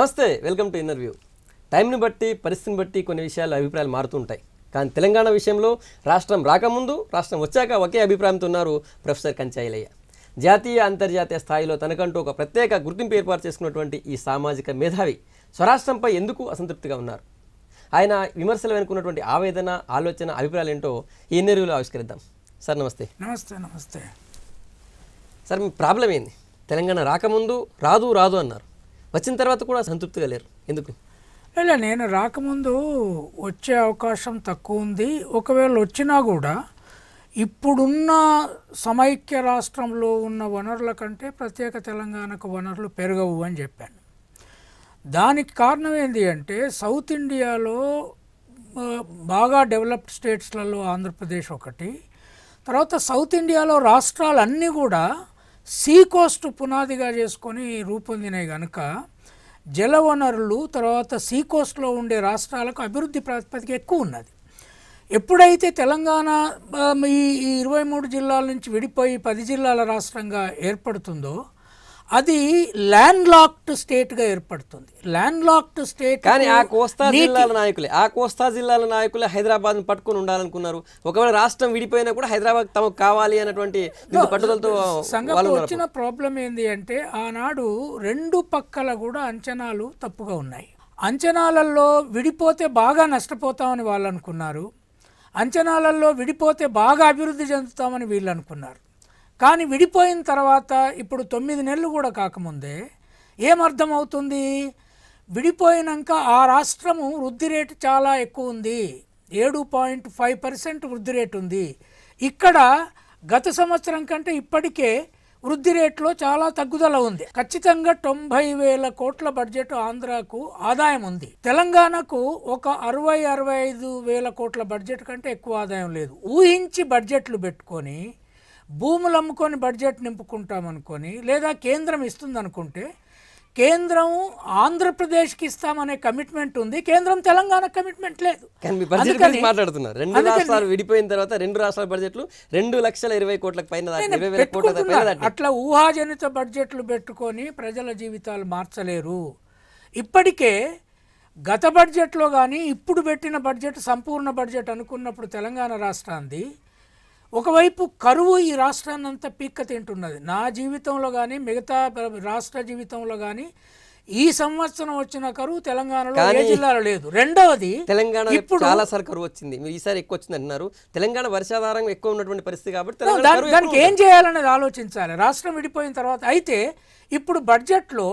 నమస్తే welcome to interview టైంని బట్టి పరిస్థితిని బట్టి కొన్ని విషయాలు అభిప్రాయాలు మారుతుంటాయి కానీ తెలంగాణ విషయంలో రాష్ట్రం రాకముందు రాష్ట్రం వచ్చాక ఒకే అభిప్రాయంతో ఉన్నారు ప్రొఫెసర్ కంచాయిలయ్య జాతీయ అంతర్జాతీయ స్థాయిలో తనకంటూ ఒక ప్రత్యేక గుర్తింపు ఏర్పాటు చేసుకున్నటువంటి ఈ సామాజిక మేధావి స్వరాష్ట్రంపై ఎందుకు అసంతృప్తిగా ఉన్నారు ఆయన విమర్శలు వెనుకున్నటువంటి ఆవేదన ఆలోచన అభిప్రాయాలు ఏంటో ఈ ఇంటర్వ్యూలో ఆవిష్కరిద్దాం సార్ నమస్తే నమస్తే నమస్తే సార్ మీ ప్రాబ్లం ఏంది తెలంగాణ రాకముందు రాదు రాదు అన్నారు వచ్చిన తర్వాత కూడా సంతృప్తిగా లేరు ఎందుకు లేదా నేను రాకముందు వచ్చే అవకాశం తక్కువ ఉంది ఒకవేళ వచ్చినా కూడా ఇప్పుడున్న సమైక్య రాష్ట్రంలో ఉన్న వనరుల కంటే ప్రత్యేక తెలంగాణకు వనరులు పెరగవు అని చెప్పాను దానికి కారణం ఏంటి అంటే సౌత్ ఇండియాలో బాగా డెవలప్డ్ స్టేట్స్లలో ఆంధ్రప్రదేశ్ ఒకటి తర్వాత సౌత్ ఇండియాలో రాష్ట్రాలన్నీ కూడా సీ కోస్ట్ పునాదిగా చేసుకొని రూపొందినాయి కనుక జల వనరులు తర్వాత సీ కోస్ట్లో ఉండే రాష్ట్రాలకు అభివృద్ధి ప్రాతిపదిక ఎక్కువ ఉన్నది ఎప్పుడైతే తెలంగాణ ఈ ఇరవై మూడు జిల్లాల నుంచి విడిపోయి పది జిల్లాల రాష్ట్రంగా ఏర్పడుతుందో అది ల్యాండ్ లాక్డ్ స్టేట్ గా ఏర్పడుతుంది ల్యాండ్ లాక్డ్ స్టేట్ కానీ ఆ కోస్తా జిల్లాల నాయకులే ఆ కోస్తా జిల్లాల నాయకులే హైదరాబాద్ ను పట్టుకుని ఉండాలనుకున్నారు ఒకవేళ రాష్ట్రం విడిపోయినా కూడా హైదరాబాద్ తమకు కావాలి అన్నటువంటి పట్టుదలతో సంఘం వచ్చిన ప్రాబ్లం ఏంటి అంటే ఆనాడు రెండు పక్కల కూడా అంచనాలు తప్పుగా ఉన్నాయి అంచనాలలో విడిపోతే బాగా నష్టపోతామని వాళ్ళు అనుకున్నారు అంచనాలలో విడిపోతే బాగా అభివృద్ధి చెందుతామని వీళ్ళు అనుకున్నారు కానీ విడిపోయిన తర్వాత ఇప్పుడు తొమ్మిది నెలలు కూడా కాకముందే ఏమర్థమవుతుంది విడిపోయినాక ఆ రాష్ట్రము వృద్ధి రేటు చాలా ఎక్కువ ఉంది ఏడు పాయింట్ ఫైవ్ పర్సెంట్ వృద్ధి రేటు ఉంది ఇక్కడ గత సంవత్సరం కంటే ఇప్పటికే వృద్ధి రేట్లో చాలా తగ్గుదల ఉంది ఖచ్చితంగా తొంభై వేల కోట్ల బడ్జెట్ ఆంధ్రాకు ఆదాయం ఉంది తెలంగాణకు ఒక అరవై అరవై ఐదు వేల కోట్ల బడ్జెట్ కంటే ఎక్కువ ఆదాయం లేదు ఊహించి బడ్జెట్లు పెట్టుకొని భూములు అమ్ముకొని బడ్జెట్ నింపుకుంటామనుకొని లేదా కేంద్రం ఇస్తుందనుకుంటే కేంద్రం ఆంధ్రప్రదేశ్కి ఇస్తామనే కమిట్మెంట్ ఉంది కేంద్రం తెలంగాణ కమిట్మెంట్ లేదు మాట్లాడుతున్నారు రెండు రాష్ట్రాలు విడిపోయిన తర్వాత రెండు రాష్ట్రాల బడ్జెట్లు రెండు లక్షల ఇరవై కోట్ల పైన అట్లా ఊహాజనిత బడ్జెట్లు పెట్టుకొని ప్రజల జీవితాలు మార్చలేరు ఇప్పటికే గత బడ్జెట్లో కానీ ఇప్పుడు పెట్టిన బడ్జెట్ సంపూర్ణ బడ్జెట్ అనుకున్నప్పుడు తెలంగాణ రాష్ట్రాన్ని ఒకవైపు కరువు ఈ రాష్ట్రాన్ని అంతా పీక్క తింటున్నది నా జీవితంలో కానీ మిగతా రాష్ట్ర జీవితంలో కానీ ఈ సంవత్సరం వచ్చిన కరువు తెలంగాణలో ఏ జిల్లాలో లేదు రెండవది తెలంగాణ ఇప్పుడు చాలా సార్ కరువు వచ్చింది మీరు ఈసారి ఎక్కువ వచ్చింది అంటున్నారు తెలంగాణ వర్షాధారం ఎక్కువ ఉన్నటువంటి పరిస్థితి కాబట్టి దానికి ఏం చేయాలనేది ఆలోచించాలి రాష్ట్రం విడిపోయిన తర్వాత అయితే ఇప్పుడు బడ్జెట్లో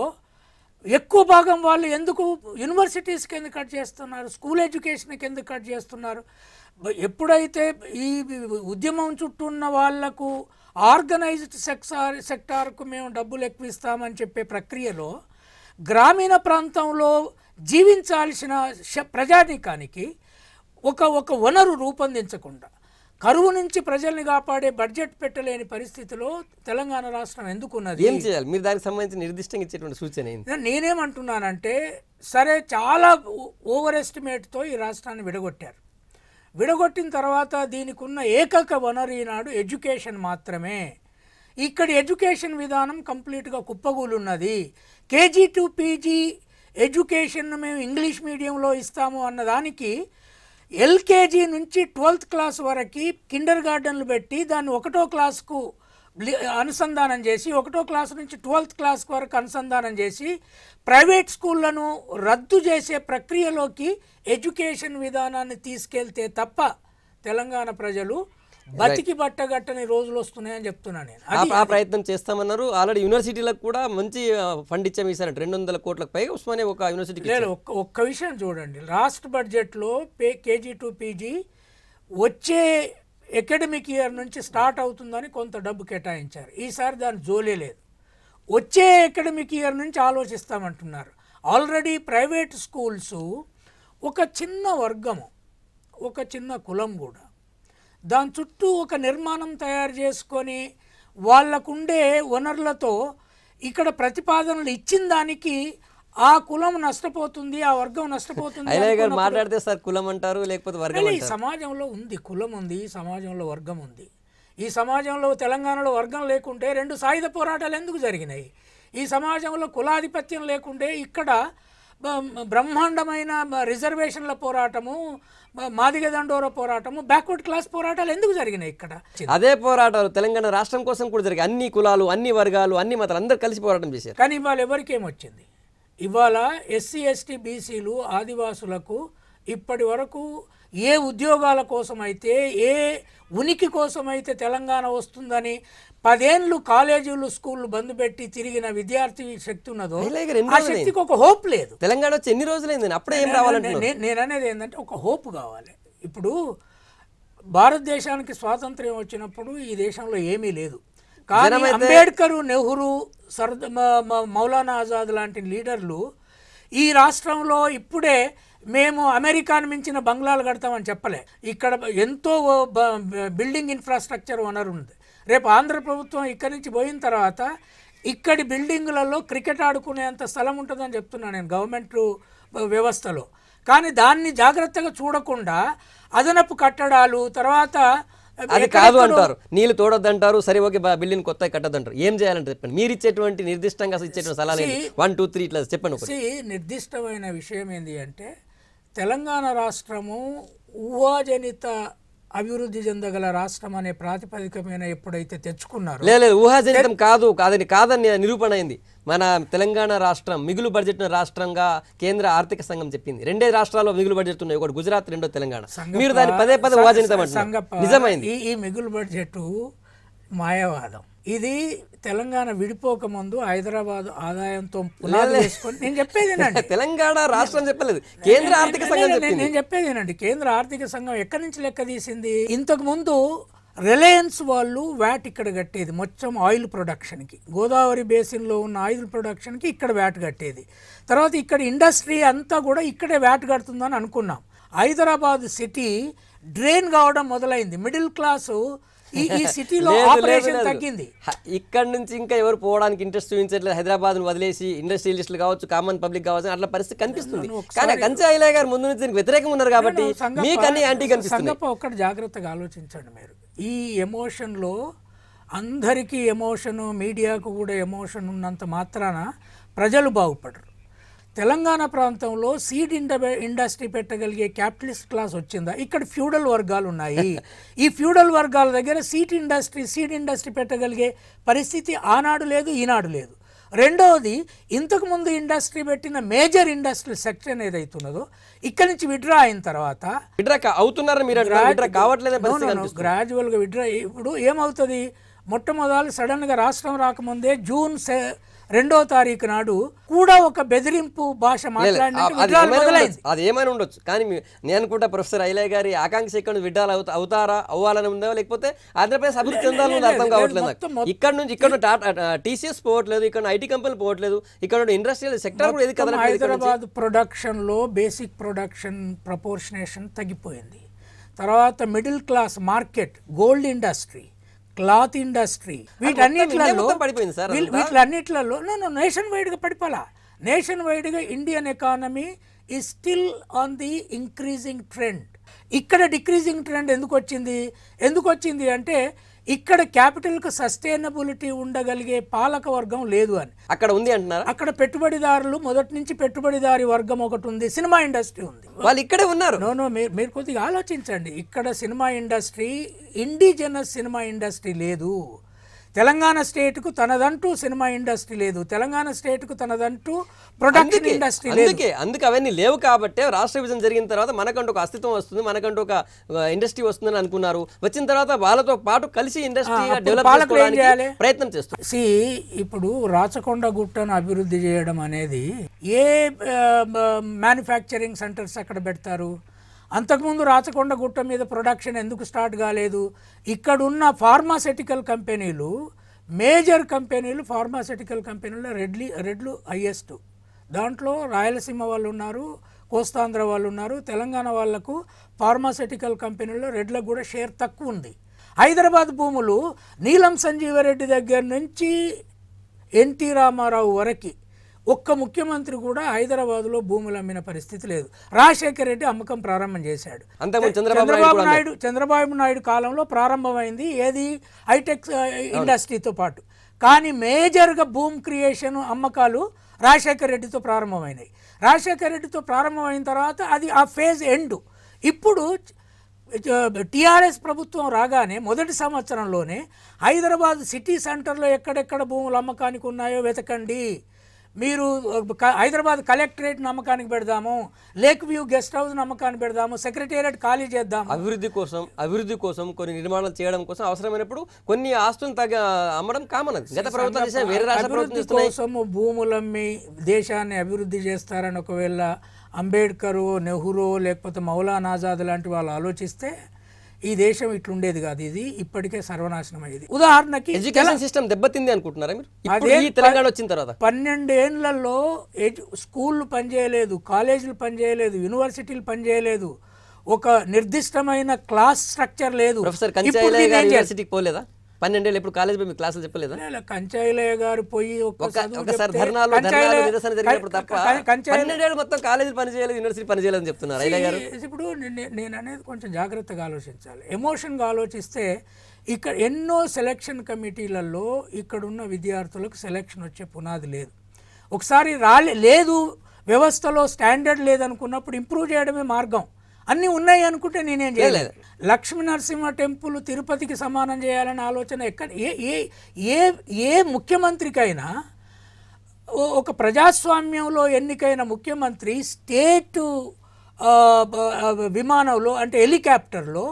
ఎక్కువ భాగం వాళ్ళు ఎందుకు యూనివర్సిటీస్కి ఎందుకు కట్ చేస్తున్నారు స్కూల్ ఎడ్యుకేషన్కి ఎందుకు కట్ చేస్తున్నారు ఎప్పుడైతే ఈ ఉద్యమం చుట్టూ ఉన్న వాళ్లకు ఆర్గనైజ్డ్ సెక్టార్ సెక్టార్కు మేము డబ్బులు ఇస్తామని చెప్పే ప్రక్రియలో గ్రామీణ ప్రాంతంలో జీవించాల్సిన ప్రజానీకానికి ఒక ఒక వనరు రూపొందించకుండా కరువు నుంచి ప్రజల్ని కాపాడే బడ్జెట్ పెట్టలేని పరిస్థితిలో తెలంగాణ రాష్ట్రం ఎందుకున్నది ఏం చేయాలి మీరు దానికి సంబంధించి నిర్దిష్టంగా ఇచ్చేటువంటి సూచన నేనేమంటున్నానంటే సరే చాలా ఓవర్ ఎస్టిమేట్తో ఈ రాష్ట్రాన్ని విడగొట్టారు విడగొట్టిన తర్వాత దీనికి ఉన్న ఏకైక వనరు ఈనాడు ఎడ్యుకేషన్ మాత్రమే ఇక్కడ ఎడ్యుకేషన్ విధానం కంప్లీట్గా కుప్పగూలున్నది కేజీ టు పీజీ ఎడ్యుకేషన్ మేము ఇంగ్లీష్ మీడియంలో ఇస్తాము అన్నదానికి ఎల్కేజీ నుంచి ట్వెల్త్ క్లాస్ వరకు కిండర్ గార్డెన్లు పెట్టి దాన్ని ఒకటో క్లాస్కు అనుసంధానం చేసి ఒకటో క్లాస్ నుంచి ట్వెల్త్ క్లాస్ వరకు అనుసంధానం చేసి ప్రైవేట్ స్కూళ్లను రద్దు చేసే ప్రక్రియలోకి ఎడ్యుకేషన్ విధానాన్ని తీసుకెళ్తే తప్ప తెలంగాణ ప్రజలు బతికి బట్టగట్టని రోజులు వస్తున్నాయని చెప్తున్నాను నేను ఆ ప్రయత్నం చేస్తామన్నారు ఆల్రెడీ యూనివర్సిటీలకు కూడా మంచి ఫండ్ ఇచ్చాము ఈసారి రెండు వందల కోట్లకు పైగా ఉస్మానియా ఒక యూనివర్సిటీ లేదు ఒక్క విషయం చూడండి లాస్ట్ బడ్జెట్లో పే కేజీ టు పీజీ వచ్చే అకాడమిక్ ఇయర్ నుంచి స్టార్ట్ అవుతుందని కొంత డబ్బు కేటాయించారు ఈసారి దాని జోలే లేదు వచ్చే అకాడమిక్ ఇయర్ నుంచి ఆలోచిస్తామంటున్నారు ఆల్రెడీ ప్రైవేట్ స్కూల్స్ ఒక చిన్న వర్గము ఒక చిన్న కులం కూడా దాని చుట్టూ ఒక నిర్మాణం తయారు చేసుకొని వాళ్ళకుండే వనరులతో ఇక్కడ ప్రతిపాదనలు ఇచ్చిన దానికి ఆ కులం నష్టపోతుంది ఆ వర్గం నష్టపోతుంది మాట్లాడితే సార్ కులం అంటారు లేకపోతే సమాజంలో ఉంది కులం ఉంది సమాజంలో వర్గం ఉంది ఈ సమాజంలో తెలంగాణలో వర్గం లేకుంటే రెండు సాయుధ పోరాటాలు ఎందుకు జరిగినాయి ఈ సమాజంలో కులాధిపత్యం లేకుంటే ఇక్కడ బ్రహ్మాండమైన రిజర్వేషన్ల పోరాటము మాదిగ దండోర పోరాటము బ్యాక్వర్డ్ క్లాస్ పోరాటాలు ఎందుకు జరిగినాయి ఇక్కడ అదే పోరాటాలు తెలంగాణ రాష్ట్రం కోసం కూడా జరిగాయి అన్ని కులాలు అన్ని వర్గాలు అన్ని మతాలు అందరూ కలిసి పోరాటం చేశారు కానీ ఇవాళ ఎవరికి ఏమొచ్చింది ఇవాళ ఎస్సీ ఎస్టీ బీసీలు ఆదివాసులకు ఇప్పటి వరకు ఏ ఉద్యోగాల కోసమైతే ఏ ఉనికి కోసమైతే తెలంగాణ వస్తుందని పదేళ్ళు కాలేజీలు స్కూళ్ళు బంద్ పెట్టి తిరిగిన విద్యార్థి శక్తి ఉన్నదో ఆ శక్తికి ఒక హోప్ లేదు తెలంగాణ వచ్చి ఎన్ని రోజులైంది అప్పుడే ఏం రావాలంటే నేను అనేది ఏంటంటే ఒక హోప్ కావాలి ఇప్పుడు భారతదేశానికి స్వాతంత్ర్యం వచ్చినప్పుడు ఈ దేశంలో ఏమీ లేదు కానీ అంబేద్కర్ నెహ్రూ సర్ మౌలానా ఆజాద్ లాంటి లీడర్లు ఈ రాష్ట్రంలో ఇప్పుడే మేము అమెరికాను మించిన బంగ్లాలు కడతామని చెప్పలే ఇక్కడ ఎంతో బిల్డింగ్ ఇన్ఫ్రాస్ట్రక్చర్ ఓనర్ ఉంది రేపు ఆంధ్ర ప్రభుత్వం ఇక్కడి నుంచి పోయిన తర్వాత ఇక్కడి బిల్డింగులలో క్రికెట్ ఆడుకునేంత స్థలం ఉంటుందని చెప్తున్నాను నేను గవర్నమెంట్ వ్యవస్థలో కానీ దాన్ని జాగ్రత్తగా చూడకుండా అదనపు కట్టడాలు తర్వాత అది కాదు అంటారు నీళ్ళు తోడొద్దంటారు సరే ఓకే బిల్డింగ్ కొత్త అంటారు ఏం చేయాలంటే చెప్పండి మీరు ఇచ్చేటువంటి నిర్దిష్టంగా ఇచ్చేటువంటి సలహాలు వన్ టూ త్రీ ఇట్లా చెప్పండి నిర్దిష్టమైన విషయం ఏంటి అంటే తెలంగాణ రాష్ట్రము ఊహాజనిత అభివృద్ధి చెందగల రాష్ట్రం అనే ప్రాతిపదికమైన ఎప్పుడైతే తెచ్చుకున్నారు లేదు ఊహాజనితం కాదు కాదని కాదని నిరూపణ అయింది మన తెలంగాణ రాష్ట్రం మిగులు బడ్జెట్ రాష్ట్రంగా కేంద్ర ఆర్థిక సంఘం చెప్పింది రెండే రాష్ట్రాల్లో మిగులు బడ్జెట్ ఉన్నాయి ఒకటి గుజరాత్ రెండో తెలంగాణ మీరు దాన్ని పదే పదే ఊహాజనితం నిజమైంది ఈ మిగులు బడ్జెట్ మాయావాదం ఇది తెలంగాణ విడిపోక ముందు హైదరాబాద్ ఆదాయంతో వేసుకొని నేను చెప్పేది తెలంగాణ రాష్ట్రం చెప్పలేదు కేంద్ర ఆర్థిక సంఘం నేను చెప్పేది కేంద్ర ఆర్థిక సంఘం ఎక్కడి నుంచి లెక్క తీసింది ఇంతకు ముందు రిలయన్స్ వాళ్ళు వ్యాట్ ఇక్కడ కట్టేది మొత్తం ఆయిల్ ప్రొడక్షన్కి గోదావరి బేసిన్లో ఉన్న ఆయిల్ ప్రొడక్షన్కి ఇక్కడ వ్యాట్ కట్టేది తర్వాత ఇక్కడ ఇండస్ట్రీ అంతా కూడా ఇక్కడే వ్యాట్ కడుతుందని అనుకున్నాం హైదరాబాద్ సిటీ డ్రైన్ కావడం మొదలైంది మిడిల్ క్లాసు ఈ సిటీలో ఆపరేషన్ తగ్గింది ఇక్కడ నుంచి ఇంకా ఎవరు పోవడానికి ఇంట్రెస్ట్ చూపించట్లేదు హైదరాబాద్ వదిలేసి ఇండస్ట్రియలిస్ట్ కావచ్చు కామన్ పబ్లిక్ కావచ్చు అట్లా పరిస్థితి కనిపిస్తుంది కానీ కంచి అయ్యలే గారు ముందు నుంచి వ్యతిరేకం ఉన్నారు కాబట్టి మీకు యాంటీ కనిపిస్తుంది ఒక్కటి జాగ్రత్తగా ఆలోచించండి మీరు ఈ ఎమోషన్లో అందరికీ ఎమోషను మీడియాకు కూడా ఎమోషన్ ఉన్నంత మాత్రాన ప్రజలు బాగుపడరు తెలంగాణ ప్రాంతంలో సీడ్ ఇండస్ట్రీ పెట్టగలిగే క్యాపిటలిస్ట్ క్లాస్ వచ్చిందా ఇక్కడ ఫ్యూడల్ వర్గాలు ఉన్నాయి ఈ ఫ్యూడల్ వర్గాల దగ్గర సీట్ ఇండస్ట్రీ సీడ్ ఇండస్ట్రీ పెట్టగలిగే పరిస్థితి ఆనాడు లేదు ఈనాడు లేదు రెండవది ఇంతకుముందు ఇండస్ట్రీ పెట్టిన మేజర్ ఇండస్ట్రీ సెక్టర్ ఏదైతే ఉన్నదో ఇక్కడి నుంచి విడ్రా అయిన తర్వాత గ్రాడ్యువల్గా విడ్రా ఇప్పుడు ఏమవుతుంది మొట్టమొదలు సడన్గా రాష్ట్రం రాకముందే జూన్ రెండో తారీఖు నాడు కూడా ఒక బెదిరింపు భాష అది ఏమైనా ఉండొచ్చు కానీ నేను కూడా ప్రొఫెసర్ అయిలే గారి ఆకాంక్ష ఇక్కడ విడ్డాలు అవుతారా అవ్వాలని ఉందా లేకపోతే ఆంధ్రప్రదేశ్ అభివృద్ధి చెందాలని అర్థం కావట్లేదు ఇక్కడ నుంచి ఇక్కడ టీసీఎస్ పోవట్లేదు ఇక్కడ ఐటీ కంపెనీలు పోవట్లేదు ఇక్కడ ఇండస్ట్రియల్ సెక్టర్ హైదరాబాద్ ప్రొడక్షన్ లో బేసిక్ ప్రొడక్షన్ ప్రపోర్షనేషన్ తగ్గిపోయింది తర్వాత middle class market gold industry cloth industry వీటన్నిట్లలో పడిపోయింది నేను నేషన్ వైడ్గా పడిపోలా నేషన్ వైడ్గా ఇండియన్ ఎకానమీ ఈ still on the increasing trend ఇక్కడ డిక్రీజింగ్ ట్రెండ్ ఎందుకు వచ్చింది ఎందుకు వచ్చింది అంటే ఇక్కడ క్యాపిటల్కు సస్టైనబిలిటీ ఉండగలిగే పాలక వర్గం లేదు అని అక్కడ ఉంది అంటున్నారు అక్కడ పెట్టుబడిదారులు మొదటి నుంచి పెట్టుబడిదారి వర్గం ఒకటి ఉంది సినిమా ఇండస్ట్రీ ఉంది వాళ్ళు ఇక్కడే ఉన్నారు నో నో మీరు మీరు కొద్దిగా ఆలోచించండి ఇక్కడ cinema industry indigenous cinema industry లేదు తెలంగాణ స్టేట్కు తనదంటూ సినిమా ఇండస్ట్రీ లేదు తెలంగాణ స్టేట్కు తనదంటూ ప్రొడక్షన్ ఇండస్ట్రీ లేదు అందుకే అందుకే అవన్నీ లేవు కాబట్టే రాష్ట్ర విభజన జరిగిన తర్వాత మనకంటూ ఒక అస్తిత్వం వస్తుంది మనకంటూ ఒక ఇండస్ట్రీ వస్తుందని అనుకున్నారు వచ్చిన తర్వాత వాళ్ళతో పాటు కలిసి ఇండస్ట్రీ డెవలప్ ప్రయత్నం చేస్తారు సి ఇప్పుడు రాచకొండ గుట్టను అభివృద్ధి చేయడం అనేది ఏ మ్యానుఫ్యాక్చరింగ్ సెంటర్స్ అక్కడ పెడతారు అంతకుముందు రాచకొండ గుట్ట మీద ప్రొడక్షన్ ఎందుకు స్టార్ట్ కాలేదు ఇక్కడున్న ఫార్మాసిటికల్ కంపెనీలు మేజర్ కంపెనీలు ఫార్మాసిటికల్ కంపెనీలు రెడ్లీ రెడ్లు హయ్యెస్ట్ దాంట్లో రాయలసీమ వాళ్ళు ఉన్నారు కోస్తాంధ్ర వాళ్ళు ఉన్నారు తెలంగాణ వాళ్లకు ఫార్మాసిటికల్ కంపెనీల్లో రెడ్లకు కూడా షేర్ తక్కువ ఉంది హైదరాబాద్ భూములు నీలం సంజీవరెడ్డి దగ్గర నుంచి ఎన్టీ రామారావు వరకు ఒక్క ముఖ్యమంత్రి కూడా హైదరాబాద్లో భూములు అమ్మిన పరిస్థితి లేదు రాజశేఖర రెడ్డి అమ్మకం ప్రారంభం చేశాడు చంద్రబాబు నాయుడు చంద్రబాబు నాయుడు కాలంలో ప్రారంభమైంది ఏది హైటెక్ ఇండస్ట్రీతో పాటు కానీ మేజర్గా భూమ్ క్రియేషన్ అమ్మకాలు రాజశేఖర రెడ్డితో ప్రారంభమైనాయి రాజశేఖర రెడ్డితో ప్రారంభమైన తర్వాత అది ఆ ఫేజ్ ఎండ్ ఇప్పుడు టీఆర్ఎస్ ప్రభుత్వం రాగానే మొదటి సంవత్సరంలోనే హైదరాబాద్ సిటీ సెంటర్లో ఎక్కడెక్కడ భూములు అమ్మకానికి ఉన్నాయో వెతకండి మీరు హైదరాబాద్ కలెక్టరేట్ నమ్మకానికి పెడదాము లేక్ వ్యూ గెస్ట్ హౌస్ నమ్మకానికి పెడదాము సెక్రటేరియట్ ఖాళీ చేద్దాం అభివృద్ధి కోసం అభివృద్ధి కోసం కొన్ని నిర్మాణాలు చేయడం కోసం అవసరమైనప్పుడు కొన్ని ఆస్తులు తగ్గ అమ్మడం కామన్ గత ప్రభుత్వం అభివృద్ధి కోసం భూములమ్మి దేశాన్ని అభివృద్ధి చేస్తారని ఒకవేళ అంబేద్కరు నెహ్రూ లేకపోతే మౌలానాజాద్ లాంటి వాళ్ళు ఆలోచిస్తే ఈ దేశం ఇట్లుండేది కాదు ఇది ఇప్పటికే సర్వనాశనం అయ్యేది ఉదాహరణకి ఎడ్యుకేషన్ సిస్టమ్ దెబ్బతింది అనుకుంటున్నారా మీరు తెలంగాణ వచ్చిన తర్వాత పన్నెండేళ్లలో స్కూళ్ళు పనిచేయలేదు కాలేజీలు పనిచేయలేదు యూనివర్సిటీలు పనిచేయలేదు ఒక నిర్దిష్టమైన క్లాస్ స్ట్రక్చర్ లేదు ప్రొఫెసర్ పోలేదా పన్నెండేళ్ళు ఇప్పుడు కాలేజ్ పోయి క్లాసులు చెప్పలేదా కంచాయిలయ్య గారు పోయి ఒకసారి ధర్నాలు నిరసన జరిగినప్పుడు తప్ప పన్నెండేళ్ళు మొత్తం కాలేజీలు పనిచేయలేదు యూనివర్సిటీ పనిచేయలేదని చెప్తున్నారు అయ్యా గారు ఇప్పుడు నేను అనేది కొంచెం జాగ్రత్తగా ఆలోచించాలి ఎమోషన్గా ఆలోచిస్తే ఇక్కడ ఎన్నో సెలక్షన్ కమిటీలలో ఇక్కడున్న విద్యార్థులకు సెలక్షన్ వచ్చే పునాది లేదు ఒకసారి రాలే లేదు వ్యవస్థలో స్టాండర్డ్ లేదనుకున్నప్పుడు ఇంప్రూవ్ చేయడమే మార్గం అన్నీ ఉన్నాయి అనుకుంటే నేనేం చేయలేదు లక్ష్మీ నరసింహ టెంపుల్ తిరుపతికి సమానం చేయాలనే ఆలోచన ఎక్కడ ఏ ఏ ఏ ఏ ముఖ్యమంత్రికైనా ఒక ప్రజాస్వామ్యంలో ఎన్నికైన ముఖ్యమంత్రి స్టేటు విమానంలో అంటే హెలికాప్టర్లో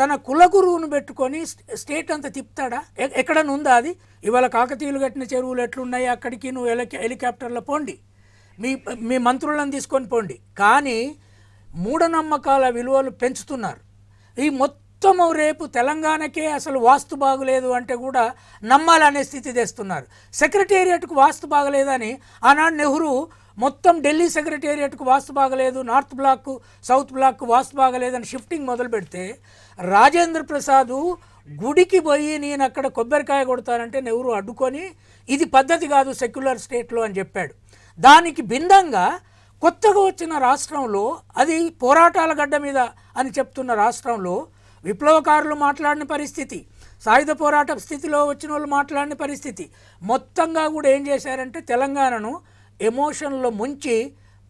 తన కులగురువును పెట్టుకొని స్టేట్ అంతా తిప్పుతాడా ఎక్కడన్నా ఉందా అది ఇవాళ కాకతీయులు కట్టిన చెరువులు ఎట్లున్నాయి అక్కడికి నువ్వు హెలికాప్టర్లో పోండి మీ మీ మంత్రులను తీసుకొని పోండి కానీ మూఢనమ్మకాల విలువలు పెంచుతున్నారు ఈ మొత్తము రేపు తెలంగాణకే అసలు వాస్తు బాగులేదు అంటే కూడా నమ్మాలనే స్థితి తెస్తున్నారు సెక్రటేరియట్కు వాస్తు బాగలేదని ఆనాడు నెహ్రూ మొత్తం ఢిల్లీ సెక్రటేరియట్కు వాస్తు బాగలేదు North Block South Block vastu బాగలేదని షిఫ్టింగ్ మొదలు పెడితే రాజేంద్ర ప్రసాదు గుడికి పోయి నేను అక్కడ కొబ్బరికాయ కొడతానంటే నెహ్రూ అడ్డుకొని ఇది పద్ధతి కాదు సెక్యులర్ స్టేట్లో అని చెప్పాడు దానికి భిన్నంగా కొత్తగా వచ్చిన రాష్ట్రంలో అది పోరాటాల గడ్డ మీద అని చెప్తున్న రాష్ట్రంలో విప్లవకారులు మాట్లాడిన పరిస్థితి సాయుధ పోరాట స్థితిలో వచ్చిన వాళ్ళు మాట్లాడిన పరిస్థితి మొత్తంగా కూడా ఏం చేశారంటే తెలంగాణను ఎమోషన్లో ముంచి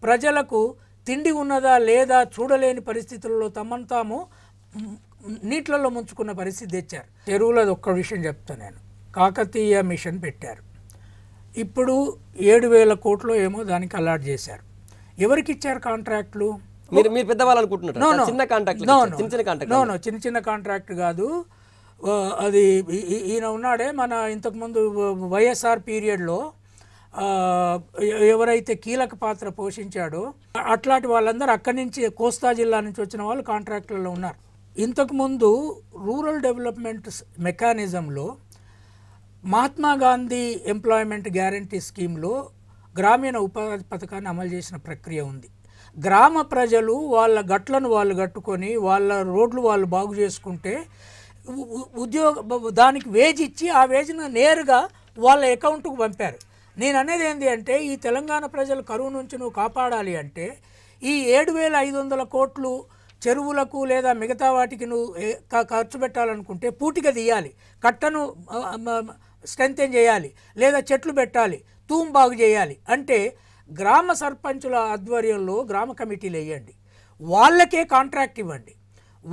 ప్రజలకు తిండి ఉన్నదా లేదా చూడలేని పరిస్థితుల్లో తమను తాము నీటిలలో ముంచుకున్న పరిస్థితి తెచ్చారు చెరువులది ఒక్క విషయం చెప్తాను నేను కాకతీయ మిషన్ పెట్టారు ఇప్పుడు ఏడు వేల కోట్లు ఏమో దానికి అలాట్ చేశారు ఎవరికి ఇచ్చారు కాంట్రాక్ట్లు మీరు మీరు పెద్దవాళ్ళు అనుకుంటున్నారు చిన్న కాంట్రాక్ట్ చిన్న చిన్న కాంట్రాక్ట్ చిన్న చిన్న కాంట్రాక్ట్ కాదు అది ఈయన ఉన్నాడే మన ఇంతకుముందు వైఎస్ఆర్ పీరియడ్లో ఎవరైతే కీలక పాత్ర పోషించాడో అట్లాంటి వాళ్ళందరూ అక్కడి నుంచి కోస్తా జిల్లా నుంచి వచ్చిన వాళ్ళు కాంట్రాక్టులలో ఉన్నారు ఇంతకుముందు రూరల్ డెవలప్మెంట్ మెకానిజంలో మహాత్మా గాంధీ ఎంప్లాయ్మెంట్ గ్యారంటీ స్కీమ్లో గ్రామీణ ఉపాధి పథకాన్ని అమలు చేసిన ప్రక్రియ ఉంది గ్రామ ప్రజలు వాళ్ళ గట్లను వాళ్ళు కట్టుకొని వాళ్ళ రోడ్లు వాళ్ళు బాగు చేసుకుంటే ఉద్యోగ దానికి వేజ్ ఇచ్చి ఆ వేజ్ను నేరుగా వాళ్ళ అకౌంట్కు పంపారు నేను అనేది ఏంటి అంటే ఈ తెలంగాణ ప్రజలు కరువు నుంచి నువ్వు కాపాడాలి అంటే ఈ ఏడు వేల ఐదు వందల కోట్లు చెరువులకు లేదా మిగతా వాటికి నువ్వు ఖర్చు పెట్టాలనుకుంటే పూటిగా తీయాలి కట్టను స్ట్రెంగ్ చేయాలి లేదా చెట్లు పెట్టాలి బాగు చేయాలి అంటే గ్రామ సర్పంచుల ఆధ్వర్యంలో గ్రామ కమిటీలు వేయండి వాళ్ళకే కాంట్రాక్ట్ ఇవ్వండి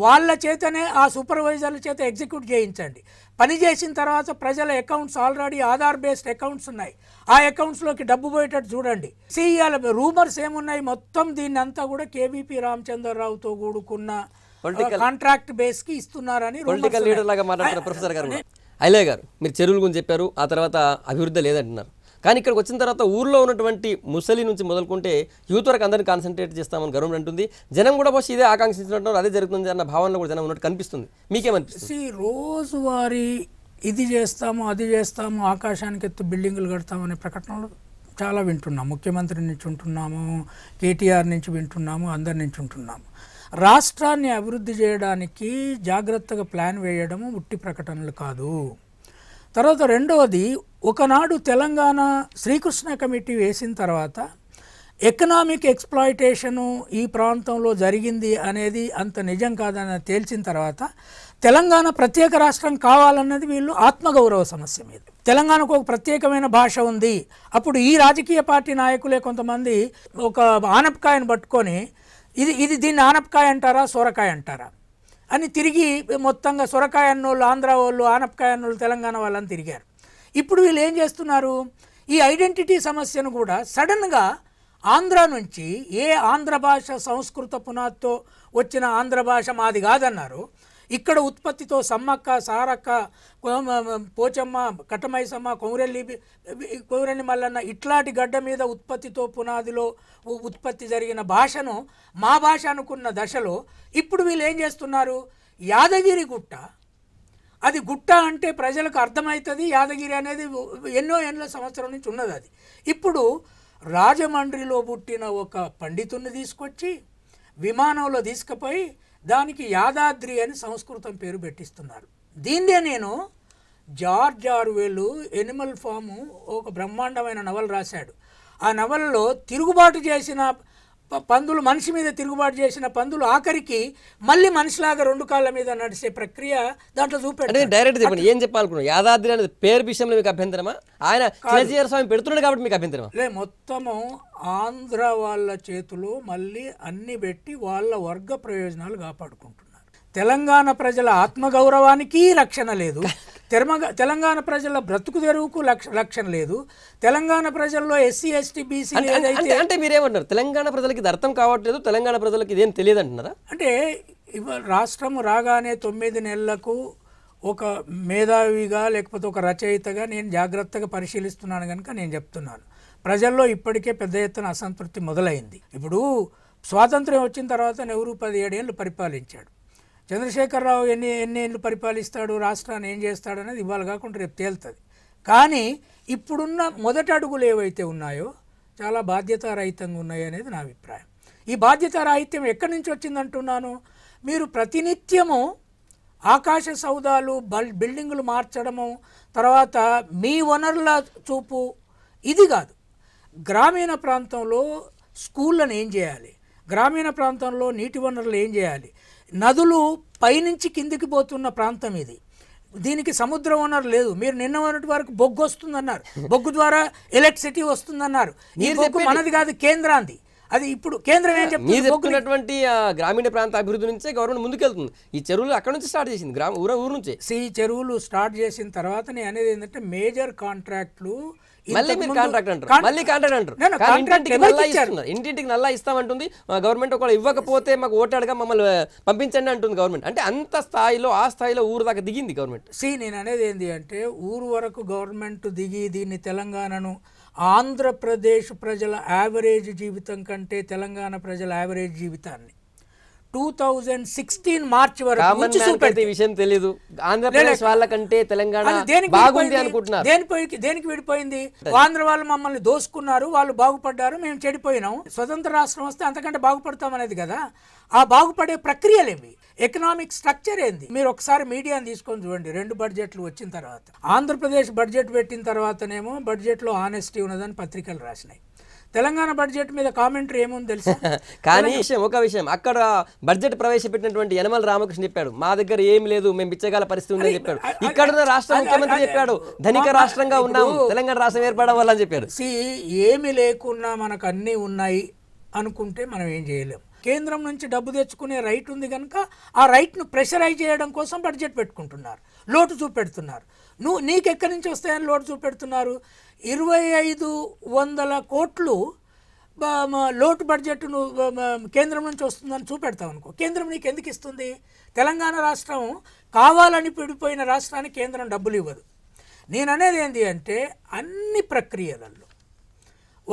వాళ్ళ చేతనే ఆ సూపర్వైజర్ల చేత ఎగ్జిక్యూట్ చేయించండి పని చేసిన తర్వాత ప్రజల accounts already Aadhaar based accounts ఉన్నాయి ఆ అకౌంట్స్లోకి డబ్బు పోయేటట్టు చూడండి సీఈల రూమర్స్ ఏమున్నాయి మొత్తం దీన్ని అంతా కూడా కేవీపీ రామచంద్రరావుతో కూడుకున్న కాంట్రాక్ట్ బేస్కి ఇస్తున్నారని పొలిటికల్ లీడర్ లాగా ప్రొఫెసర్ గారు ఐలయ్య గారు మీరు చెరువుల గురించి చెప్పారు ఆ తర్వాత అభివృద్ధి లేదంటున్నారు కానీ ఇక్కడికి వచ్చిన తర్వాత ఊర్లో ఉన్నటువంటి ముసలి నుంచి మొదలుకుంటే యూత్ వరకు అందరినీ కాన్సన్ట్రేట్ చేస్తామని గవర్నమెంట్ అంటుంది జనం కూడా బహుశా ఇదే ఆకాంక్షించినట్టు అదే జరుగుతుంది అన్న భావనలో కూడా జనం ఉన్నట్టు కనిపిస్తుంది మీకేమనిపిస్తుంది రోజువారి ఇది చేస్తాము అది చేస్తాము ఆకాశానికి ఎత్తు బిల్డింగులు కడతామనే ప్రకటనలు చాలా వింటున్నాం ముఖ్యమంత్రి నుంచి ఉంటున్నాము కేటీఆర్ నుంచి వింటున్నాము అందరి నుంచి ఉంటున్నాము రాష్ట్రాన్ని అభివృద్ధి చేయడానికి జాగ్రత్తగా ప్లాన్ వేయడము ఉట్టి ప్రకటనలు కాదు తర్వాత రెండవది ఒకనాడు తెలంగాణ శ్రీకృష్ణ కమిటీ వేసిన తర్వాత ఎకనామిక్ ఎక్స్ప్లాయిటేషను ఈ ప్రాంతంలో జరిగింది అనేది అంత నిజం కాదని తేల్చిన తర్వాత తెలంగాణ ప్రత్యేక రాష్ట్రం కావాలన్నది వీళ్ళు ఆత్మగౌరవ సమస్య మీద తెలంగాణకు ఒక ప్రత్యేకమైన భాష ఉంది అప్పుడు ఈ రాజకీయ పార్టీ నాయకులే కొంతమంది ఒక ఆనపకాయను పట్టుకొని ఇది ఇది దీన్ని ఆనపకాయ అంటారా సొరకాయ అంటారా అని తిరిగి మొత్తంగా సొరకాయ అన్నోళ్ళు ఆంధ్ర వాళ్ళు ఆనపకాయ అన్నోళ్ళు తెలంగాణ వాళ్ళని తిరిగారు ఇప్పుడు వీళ్ళు ఏం చేస్తున్నారు ఈ ఐడెంటిటీ సమస్యను కూడా సడన్గా ఆంధ్ర నుంచి ఏ ఆంధ్ర భాష సంస్కృత పునాత్తో వచ్చిన ఆంధ్ర భాష మాది కాదన్నారు ఇక్కడ ఉత్పత్తితో సమ్మక్క సారక్క పోచమ్మ కట్టమైసమ్మ కొమరెల్లి కొమరెల్లి మల్లన్న ఇట్లాంటి గడ్డ మీద ఉత్పత్తితో పునాదిలో ఉత్పత్తి జరిగిన భాషను మా భాష అనుకున్న దశలో ఇప్పుడు వీళ్ళు ఏం చేస్తున్నారు యాదగిరిగుట్ట అది గుట్ట అంటే ప్రజలకు అర్థమవుతుంది యాదగిరి అనేది ఎన్నో ఎన్నో సంవత్సరం నుంచి ఉన్నది అది ఇప్పుడు రాజమండ్రిలో పుట్టిన ఒక పండితుడిని తీసుకొచ్చి విమానంలో తీసుకుపోయి దానికి యాదాద్రి అని సంస్కృతం పేరు పెట్టిస్తున్నారు దీన్నే నేను జార్జ్ ఆర్వేలు ఎనిమల్ ఫాము ఒక బ్రహ్మాండమైన నవల రాశాడు ఆ నవలలో తిరుగుబాటు చేసిన పందులు మనిషి మీద తిరుగుబాటు చేసిన పందులు ఆఖరికి మళ్ళీ మనిషిలాగా రెండు కాళ్ళ మీద నడిచే ప్రక్రియ దాంట్లో చూపెట్టారు డైరెక్ట్ చెప్పండి ఏం చెప్పాలనుకున్నాను యాదాద్రి అనేది పేరు విషయంలో మీకు అభ్యంతరమా ఆయన కేసీఆర్ స్వామి పెడుతున్నాడు కాబట్టి మీకు అభ్యంతరమా లే మొత్తము ఆంధ్ర వాళ్ళ చేతులు మళ్ళీ అన్ని పెట్టి వాళ్ళ వర్గ ప్రయోజనాలు కాపాడుకుంటున్నారు తెలంగాణ ప్రజల ఆత్మగౌరవానికి రక్షణ లేదు తెలంగాణ ప్రజల బ్రతుకు తెరువుకు లక్షణ లేదు తెలంగాణ ప్రజల్లో ఎస్సీ ఎస్టీ బీసీ అంటే మీరేమంటారు తెలంగాణ ప్రజలకి అర్థం కావట్లేదు తెలంగాణ ప్రజలకు ఇదేం తెలియదు అంటున్నారా అంటే రాష్ట్రం రాగానే తొమ్మిది నెలలకు ఒక మేధావిగా లేకపోతే ఒక రచయితగా నేను జాగ్రత్తగా పరిశీలిస్తున్నాను కనుక నేను చెప్తున్నాను ప్రజల్లో ఇప్పటికే పెద్ద ఎత్తున అసంతృప్తి మొదలైంది ఇప్పుడు స్వాతంత్ర్యం వచ్చిన తర్వాత నెహ్రూ పదిహేడేళ్ళు పరిపాలించాడు చంద్రశేఖరరావు ఎన్ని ఎన్ని ఏళ్ళు పరిపాలిస్తాడు రాష్ట్రాన్ని ఏం చేస్తాడు అనేది ఇవాళ కాకుండా రేపు తేలుతుంది కానీ ఇప్పుడున్న మొదటి అడుగులు ఏవైతే ఉన్నాయో చాలా బాధ్యతారహితంగా ఉన్నాయి అనేది నా అభిప్రాయం ఈ బాధ్యతారాహిత్యం ఎక్కడి నుంచి వచ్చిందంటున్నాను మీరు ప్రతినిత్యము ఆకాశ సౌదాలు బిల్డింగులు మార్చడము తర్వాత మీ వనరుల చూపు ఇది కాదు గ్రామీణ ప్రాంతంలో స్కూళ్ళను ఏం చేయాలి గ్రామీణ ప్రాంతంలో నీటి వనరులు ఏం చేయాలి నదులు పైనుంచి కిందికి పోతున్న ప్రాంతం ఇది దీనికి సముద్ర వనరు లేదు మీరు నిన్న వరకు బొగ్గు వస్తుందన్నారు బొగ్గు ద్వారా ఎలక్ట్రిసిటీ వస్తుందన్నారు ఈ బొగ్గు మనది కాదు కేంద్రాంది అది ఇప్పుడు కేంద్రం ఏం చెప్తున్నటువంటి గ్రామీణ ప్రాంత అభివృద్ధి నుంచే గవర్నమెంట్ ముందుకెళ్తుంది ఈ చెరువులు అక్కడ నుంచి స్టార్ట్ చేసింది గ్రామ ఊరు ఊరు నుంచి ఈ చెరువులు స్టార్ట్ చేసిన తర్వాత నేను అనేది ఏంటంటే మేజర్ కాంట్రాక్ట్లు కాంట్రాక్ట్ అంటారు మళ్ళీ కాంట్రాక్ట్ అంటారు ఇంటింటికి నల్లా ఇస్తామంటుంది గవర్నమెంట్ ఒకవేళ ఇవ్వకపోతే మాకు ఓటాడుగా మమ్మల్ని పంపించండి అంటుంది గవర్నమెంట్ అంటే అంత స్థాయిలో ఆ స్థాయిలో ఊరు దాకా దిగింది గవర్నమెంట్ సి నేను అనేది ఏంటి అంటే ఊరు వరకు గవర్నమెంట్ దిగి దీన్ని తెలంగాణను ఆంధ్రప్రదేశ్ ప్రజల యావరేజ్ జీవితం కంటే తెలంగాణ ప్రజల యావరేజ్ జీవితాన్ని టూ సిక్స్టీన్ వరకు విషయం ఆంధ్రప్రదేశ్ వాళ్ళకంటే తెలంగాణ దేనికి దేనికి విడిపోయింది ఆంధ్ర వాళ్ళు మమ్మల్ని దోసుకున్నారు వాళ్ళు బాగుపడ్డారు మేము చెడిపోయినాం స్వతంత్ర రాష్ట్రం వస్తే అంతకంటే బాగుపడతాం అనేది కదా ఆ బాగుపడే ప్రక్రియలేమి ఎకనామిక్ స్ట్రక్చర్ ఏంది మీరు ఒకసారి మీడియాని తీసుకొని చూడండి రెండు బడ్జెట్లు వచ్చిన తర్వాత ఆంధ్రప్రదేశ్ బడ్జెట్ పెట్టిన తర్వాతనేమో బడ్జెట్లో ఆనెస్టీ ఉన్నదని పత్రికలు రాసినాయి తెలంగాణ బడ్జెట్ మీద కామెంటరీ ఏముంది తెలుసు కానీ విషయం ఒక విషయం అక్కడ బడ్జెట్ ప్రవేశపెట్టినటువంటి యనమల రామకృష్ణ చెప్పాడు మా దగ్గర ఏం లేదు మేము బిచ్చగాల పరిస్థితి ఉందని చెప్పాడు ఇక్కడ రాష్ట్ర ముఖ్యమంత్రి చెప్పాడు ధనిక రాష్ట్రంగా ఉన్నాము తెలంగాణ రాష్ట్రం ఏర్పడవాలని చెప్పాడు సి ఏమి లేకున్నా మనకు అన్ని ఉన్నాయి అనుకుంటే మనం ఏం చేయలేము కేంద్రం నుంచి డబ్బు తెచ్చుకునే రైట్ ఉంది కనుక ఆ రైట్ను ప్రెషరైజ్ చేయడం కోసం బడ్జెట్ పెట్టుకుంటున్నారు లోటు చూపెడుతున్నారు నువ్వు నీకెక్కడి నుంచి వస్తాయని లోటు చూపెడుతున్నారు ఇరవై ఐదు వందల కోట్లు లోటు బడ్జెట్ నువ్వు కేంద్రం నుంచి వస్తుందని చూపెడతావు అనుకో కేంద్రం నీకు ఎందుకు ఇస్తుంది తెలంగాణ రాష్ట్రం కావాలని పిడిపోయిన రాష్ట్రానికి కేంద్రం డబ్బులు ఇవ్వదు నేను అనేది ఏంటి అంటే అన్ని ప్రక్రియలలో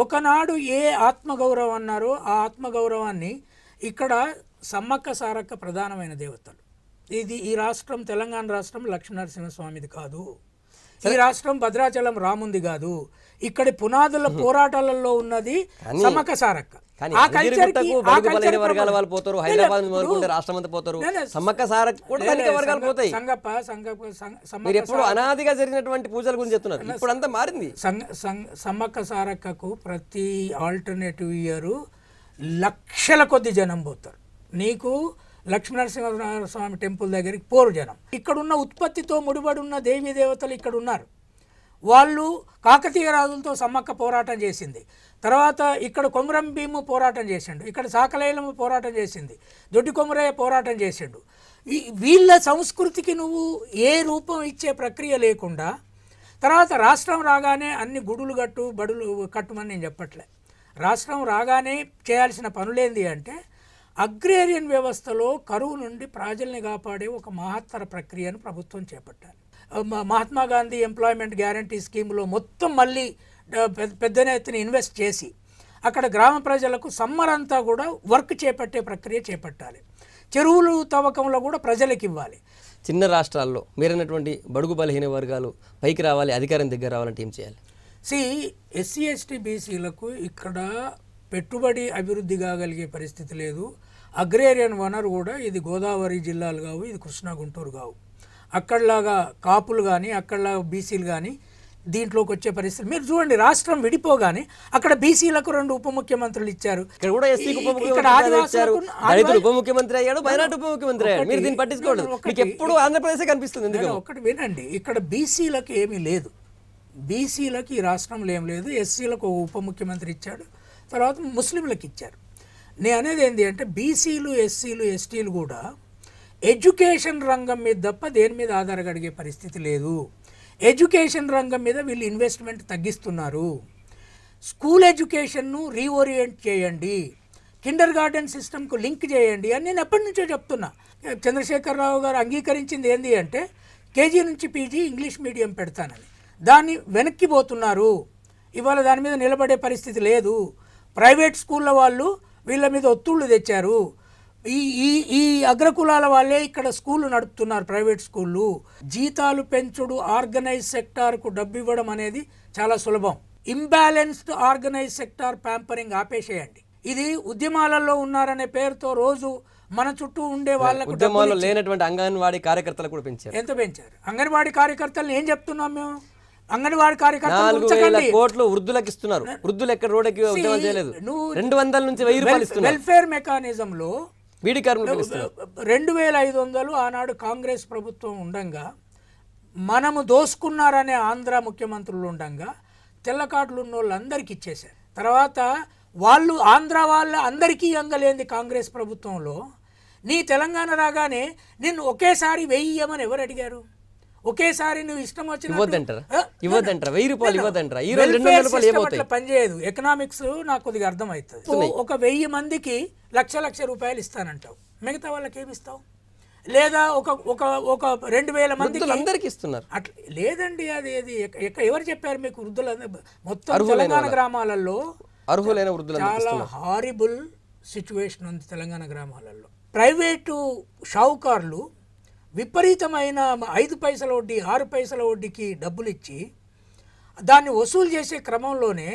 ఒకనాడు ఏ ఆత్మగౌరవం అన్నారో ఆ ఆత్మగౌరవాన్ని ఇక్కడ సమ్మక్క సారక్క ప్రధానమైన దేవతలు ఇది ఈ రాష్ట్రం తెలంగాణ రాష్ట్రం స్వామిది కాదు ఈ రాష్ట్రం భద్రాచలం రాముంది కాదు ఇక్కడి పునాదుల పోరాటాలలో ఉన్నది సమక సారక్క వర్గాల వాళ్ళు పోతారు హైదరాబాద్ రాష్ట్రం పోతారు సమ్మక్క సారక్క పోతాయి సంగప్ప సంగప్ప అనాదిగా జరిగినటువంటి గురించి ఇప్పుడు మారింది సమ్మక్క సారక్కకు ప్రతి ఆల్టర్నేటివ్ ఇయర్ లక్షల కొద్ది జనం పోతారు నీకు స్వామి టెంపుల్ దగ్గరికి పోరు జనం ఇక్కడున్న ఉత్పత్తితో ముడిపడి ఉన్న దేవీ దేవతలు ఇక్కడ ఉన్నారు వాళ్ళు కాకతీయ రాజులతో సమ్మక్క పోరాటం చేసింది తర్వాత ఇక్కడ కొమరం భీము పోరాటం చేసిండు ఇక్కడ సాకలైలము పోరాటం చేసింది దొడ్డి కొమరయ్య పోరాటం చేసిండు వీళ్ళ సంస్కృతికి నువ్వు ఏ రూపం ఇచ్చే ప్రక్రియ లేకుండా తర్వాత రాష్ట్రం రాగానే అన్ని గుడులు కట్టు బడులు కట్టుమని నేను చెప్పట్లే రాష్ట్రం రాగానే చేయాల్సిన పనులేంది అంటే అగ్రేరియన్ వ్యవస్థలో కరువు నుండి ప్రజల్ని కాపాడే ఒక మహత్తర ప్రక్రియను ప్రభుత్వం చేపట్టాలి మహాత్మా గాంధీ ఎంప్లాయ్మెంట్ గ్యారంటీ స్కీమ్లో మొత్తం మళ్ళీ పెద్ద ఎత్తున ఇన్వెస్ట్ చేసి అక్కడ గ్రామ ప్రజలకు సమ్మర్ అంతా కూడా వర్క్ చేపట్టే ప్రక్రియ చేపట్టాలి చెరువులు తవ్వకంలో కూడా ప్రజలకు ఇవ్వాలి చిన్న రాష్ట్రాల్లో మీరైనటువంటి బడుగు బలహీన వర్గాలు పైకి రావాలి అధికారం దగ్గర రావాలంటే ఏం చేయాలి సి ఎస్సీ ఎస్టీ బీసీలకు ఇక్కడ పెట్టుబడి అభివృద్ధి కాగలిగే పరిస్థితి లేదు అగ్రేరియన్ వనరు కూడా ఇది గోదావరి జిల్లాలు కావు ఇది కృష్ణా గుంటూరు కావు అక్కడలాగా కాపులు కానీ అక్కడలాగా బీసీలు కానీ దీంట్లోకి వచ్చే పరిస్థితి మీరు చూడండి రాష్ట్రం విడిపోగానే అక్కడ బీసీలకు రెండు ఉప ముఖ్యమంత్రులు ఇచ్చారు ఉప ముఖ్యమంత్రి అయ్యాడు ఉప ముఖ్యమంత్రి అయ్యాడు మీరు దీన్ని ఎప్పుడు ఆంధ్రప్రదేశ్ కనిపిస్తుంది ఒకటి వినండి ఇక్కడ బీసీలకు ఏమీ లేదు బీసీలకు ఈ రాష్ట్రంలో ఏం లేదు ఎస్సీలకు ఉప ముఖ్యమంత్రి ఇచ్చాడు తర్వాత ముస్లింలకు ఇచ్చారు నేను అనేది ఏంటి అంటే బీసీలు ఎస్సీలు ఎస్టీలు కూడా ఎడ్యుకేషన్ రంగం మీద తప్ప దేని మీద ఆధారగడిగే పరిస్థితి లేదు ఎడ్యుకేషన్ రంగం మీద వీళ్ళు ఇన్వెస్ట్మెంట్ తగ్గిస్తున్నారు స్కూల్ ఎడ్యుకేషన్ను రీఓరియంట్ చేయండి కిండర్ గార్డెన్ సిస్టమ్కు లింక్ చేయండి అని నేను ఎప్పటి నుంచో చెప్తున్నా చంద్రశేఖరరావు గారు అంగీకరించింది ఏంది అంటే కేజీ నుంచి పీజీ ఇంగ్లీష్ మీడియం పెడతానని దాన్ని వెనక్కి పోతున్నారు ఇవాళ దాని మీద నిలబడే పరిస్థితి లేదు ప్రైవేట్ స్కూళ్ళ వాళ్ళు వీళ్ళ మీద ఒత్తుళ్ళు తెచ్చారు ఈ ఈ ఈ అగ్రకులాల వాళ్ళే ఇక్కడ స్కూళ్ళు నడుపుతున్నారు ప్రైవేట్ స్కూళ్ళు జీతాలు పెంచుడు ఆర్గనైజ్ సెక్టార్కు డబ్బు ఇవ్వడం అనేది చాలా సులభం ఇంబ్యాలెన్స్డ్ ఆర్గనైజ్ సెక్టార్ ప్యాంపరింగ్ ఆపేసేయండి ఇది ఉద్యమాలలో ఉన్నారనే పేరుతో రోజు మన చుట్టూ ఉండే వాళ్ళకు లేనటువంటి అంగన్వాడీ కార్యకర్తలు కూడా పెంచారు ఎంత పెంచారు అంగన్వాడీ కార్యకర్తలు ఏం చెప్తున్నాం మేము అంగన్వాడి కార్యకర్తలు కోట్లు వృద్ధులకు ఇస్తున్నారు వృద్ధులు ఎక్కడ రోడ్ చేయలేదు రెండు వందల నుంచి వెయ్యి రూపాయలు ఇస్తున్నారు వెల్ఫేర్ మెకానిజంలో లో రెండు వేల ఐదు వందలు ఆనాడు కాంగ్రెస్ ప్రభుత్వం ఉండగా మనము దోసుకున్నారనే ఆంధ్ర ముఖ్యమంత్రులు ఉండగా తెల్లకాట్లు ఉన్న వాళ్ళు అందరికీ ఇచ్చేశారు తర్వాత వాళ్ళు ఆంధ్ర వాళ్ళ అందరికీ ఇవ్వలేంది కాంగ్రెస్ ప్రభుత్వంలో నీ తెలంగాణ రాగానే నిన్ను ఒకేసారి వెయ్యమని ఎవరు అడిగారు ఒకేసారి నువ్వు ఇష్టం వచ్చిన ఇవ్వద్దంటారా వెయ్యి రూపాయలు ఇవ్వదంటారా ఈ రోజు రెండు వందల రూపాయలు పనిచేయదు ఎకనామిక్స్ నాకు కొద్దిగా అర్థమవుతుంది ఒక వెయ్యి మందికి లక్ష లక్ష రూపాయలు ఇస్తానంటావు మిగతా వాళ్ళకి ఏమి ఇస్తావు లేదా ఒక ఒక ఒక రెండు వేల మంది అందరికి ఇస్తున్నారు అట్లా లేదండి అది ఏది ఎవరు చెప్పారు మీకు వృద్ధుల మొత్తం తెలంగాణ గ్రామాలలో అర్హులైన వృద్ధులు చాలా హారిబుల్ సిచ్యువేషన్ ఉంది తెలంగాణ గ్రామాలలో ప్రైవేటు షావుకార్లు విపరీతమైన ఐదు పైసల వడ్డీ ఆరు పైసల వడ్డీకి డబ్బులు ఇచ్చి దాన్ని వసూలు చేసే క్రమంలోనే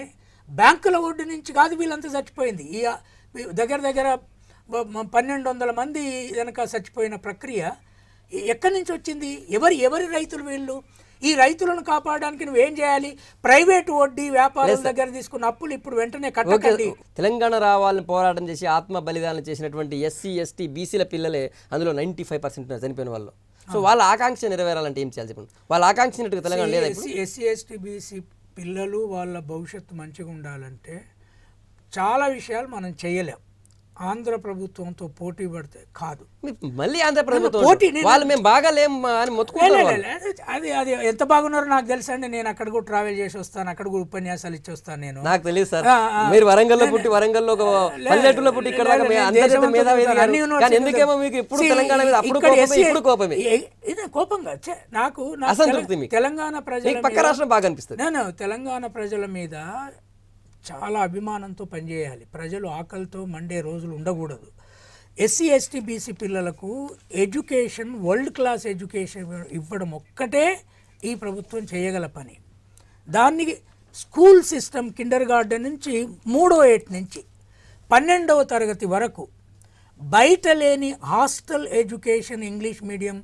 బ్యాంకుల వడ్డీ నుంచి కాదు వీళ్ళంతా చచ్చిపోయింది ఈ దగ్గర దగ్గర పన్నెండు వందల మంది కనుక చచ్చిపోయిన ప్రక్రియ ఎక్కడి నుంచి వచ్చింది ఎవరు ఎవరి రైతులు వీళ్ళు ఈ రైతులను కాపాడడానికి నువ్వు ఏం చేయాలి ప్రైవేట్ వడ్డీ వ్యాపారుల దగ్గర తీసుకున్న అప్పులు ఇప్పుడు వెంటనే కట్టకండి తెలంగాణ రావాలని పోరాటం చేసి ఆత్మ బలిదానం చేసినటువంటి ఎస్సీ ఎస్టీ బీసీల పిల్లలే అందులో నైన్టీ ఫైవ్ పర్సెంట్ చనిపోయిన వాళ్ళు సో వాళ్ళ ఆకాంక్ష నెరవేరాలంటే ఏం చేయాలి చెప్పండి వాళ్ళ ఆకాంక్ష తెలంగాణ లేదా ఎస్సీ ఎస్టీ బీసీ పిల్లలు వాళ్ళ భవిష్యత్తు మంచిగా ఉండాలంటే చాలా విషయాలు మనం చేయలేం ఆంధ్ర ప్రభుత్వంతో పోటీ పడితే కాదు మళ్ళీ ఆంధ్ర ప్రభుత్వం పోటీ వాళ్ళు మేము బాగా లేము అని అది అది ఎంత బాగున్నారో నాకు తెలుసు అండి నేను అక్కడ కూడా ట్రావెల్ చేసి వస్తాను అక్కడ కూడా ఉపన్యాసాలు ఇచ్చి వస్తాను నేను నాకు తెలియదు సార్ మీరు వరంగల్ లో పుట్టి వరంగల్ లో పల్లెటూరులో పుట్టి ఇక్కడ మీద ఎందుకేమో మీకు ఇప్పుడు తెలంగాణ మీద అప్పుడు ఇప్పుడు కోపమే ఇది కోపంగా నాకు అసంతృప్తి తెలంగాణ ప్రజలు పక్క రాష్ట్రం బాగా అనిపిస్తుంది నేను తెలంగాణ ప్రజల మీద చాలా అభిమానంతో పనిచేయాలి ప్రజలు ఆకలితో మండే రోజులు ఉండకూడదు ఎస్సీ ఎస్టీ బీసీ పిల్లలకు ఎడ్యుకేషన్ వరల్డ్ క్లాస్ ఎడ్యుకేషన్ ఇవ్వడం ఒక్కటే ఈ ప్రభుత్వం చేయగల పని దాన్ని స్కూల్ సిస్టమ్ కిండర్ గార్డెన్ నుంచి మూడో ఎయిట్ నుంచి పన్నెండవ తరగతి వరకు బయట లేని hostel education English medium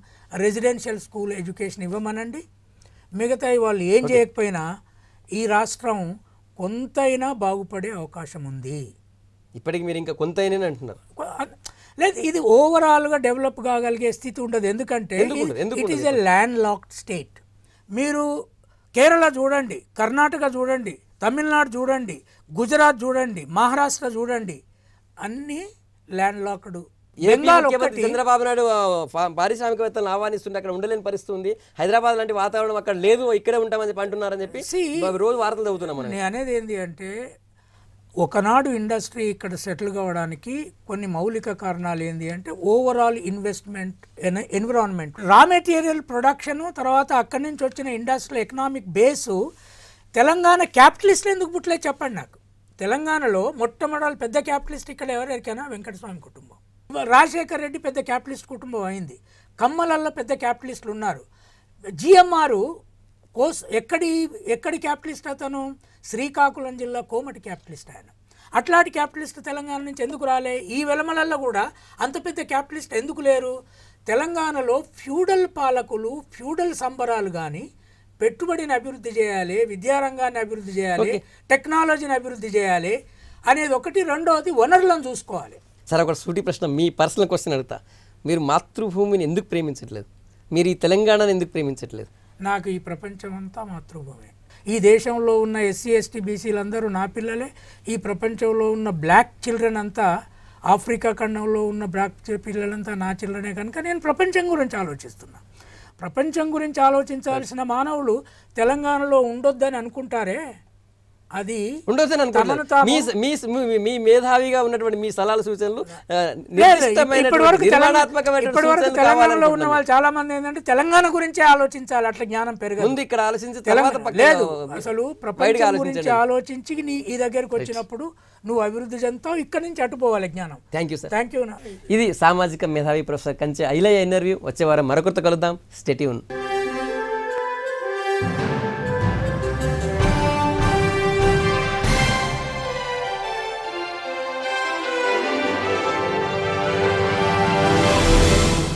residential school education ఇవ్వమనండి మిగతా వాళ్ళు ఏం చేయకపోయినా ఈ రాష్ట్రం కొంతైనా బాగుపడే అవకాశం ఉంది ఇప్పటికి మీరు ఇంకా కొంత అంటున్నారు లేదు ఇది ఓవరాల్గా డెవలప్ కాగలిగే స్థితి ఉండదు ఎందుకంటే it is a land locked state మీరు కేరళ చూడండి కర్ణాటక చూడండి తమిళనాడు చూడండి గుజరాత్ చూడండి మహారాష్ట్ర చూడండి అన్నీ ల్యాండ్ లాక్డ్ చంద్రబాబు నాయుడు పారిశ్రామికవేత్తలను ఆహ్వానిస్తుంటే అక్కడ ఉండలేని పరిస్థితి ఉంది హైదరాబాద్ లాంటి వాతావరణం అక్కడ లేదు ఇక్కడే ఉంటామని చెప్పి అంటున్నారని చెప్పి రోజు వార్తలు చదువుతున్నాం నేను అనేది ఏంటి అంటే ఒకనాడు ఇండస్ట్రీ ఇక్కడ సెటిల్ కావడానికి కొన్ని మౌలిక కారణాలు ఏంటి అంటే overall investment environment raw material production తర్వాత అక్కడి నుంచి వచ్చిన ఇండస్ట్రియల్ ఎకనామిక్ బేసు తెలంగాణ క్యాపిటలిస్ట్లు ఎందుకు పుట్లే చెప్పండి నాకు తెలంగాణలో మొట్టమొదటి పెద్ద క్యాపిటలిస్ట్ ఇక్కడ ఎవరు ఎరికైనా వెంకటస్వామి కుటుంబం రాజశేఖర్ రెడ్డి పెద్ద క్యాపిటలిస్ట్ కుటుంబం అయింది కమ్మలల్లో పెద్ద క్యాపిటలిస్టులు ఉన్నారు జిఎంఆర్ కోస్ ఎక్కడి ఎక్కడి క్యాపిటలిస్ట్ అతను శ్రీకాకుళం జిల్లా కోమటి క్యాపిటలిస్ట్ ఆయన అట్లాంటి క్యాపిటలిస్ట్ తెలంగాణ నుంచి ఎందుకు రాలే ఈ వెలమలల్లో కూడా అంత పెద్ద క్యాపిటలిస్ట్ ఎందుకు లేరు తెలంగాణలో ఫ్యూడల్ పాలకులు ఫ్యూడల్ సంబరాలు కానీ పెట్టుబడిని అభివృద్ధి చేయాలి విద్యారంగాన్ని అభివృద్ధి చేయాలి టెక్నాలజీని అభివృద్ధి చేయాలి అనేది ఒకటి రెండవది వనరులను చూసుకోవాలి సరే ఒక సూటి ప్రశ్న మీ పర్సనల్ క్వశ్చన్ అడుగుతా మీరు మాతృభూమిని ఎందుకు ప్రేమించట్లేదు మీరు ఈ తెలంగాణను ఎందుకు ప్రేమించట్లేదు నాకు ఈ ప్రపంచం అంతా మాతృభూమి ఈ దేశంలో ఉన్న ఎస్సీ ఎస్టీ బీసీలందరూ నా పిల్లలే ఈ ప్రపంచంలో ఉన్న బ్లాక్ చిల్డ్రన్ అంతా ఆఫ్రికా ఖండంలో ఉన్న బ్లాక్ పిల్లలంతా నా చిల్డ్రనే కనుక నేను ప్రపంచం గురించి ఆలోచిస్తున్నా ప్రపంచం గురించి ఆలోచించాల్సిన మానవులు తెలంగాణలో ఉండొద్దని అనుకుంటారే అది ఉండొచ్చు అనుకుంటున్నాను మీ మేధావిగా ఉన్నటువంటి మీ సలహాల సూచనలు తెలంగాణలో ఉన్న వాళ్ళు చాలా మంది ఏంటంటే తెలంగాణ గురించే ఆలోచించాలి అట్లా జ్ఞానం పెరగదు ఇక్కడ ఆలోచించి లేదు అసలు గురించి ఆలోచించి నీ ఈ దగ్గరకు వచ్చినప్పుడు నువ్వు అభివృద్ధి చెందుతావు ఇక్కడ నుంచి అటుపోవాలి జ్ఞానం thank you sir thank you ఇది సామాజిక మేధావి ప్రొఫెసర్ కంచె ఐలయ్య ఇంటర్వ్యూ వచ్చే వారం మరొకరితో కలుద్దాం స్టెటీ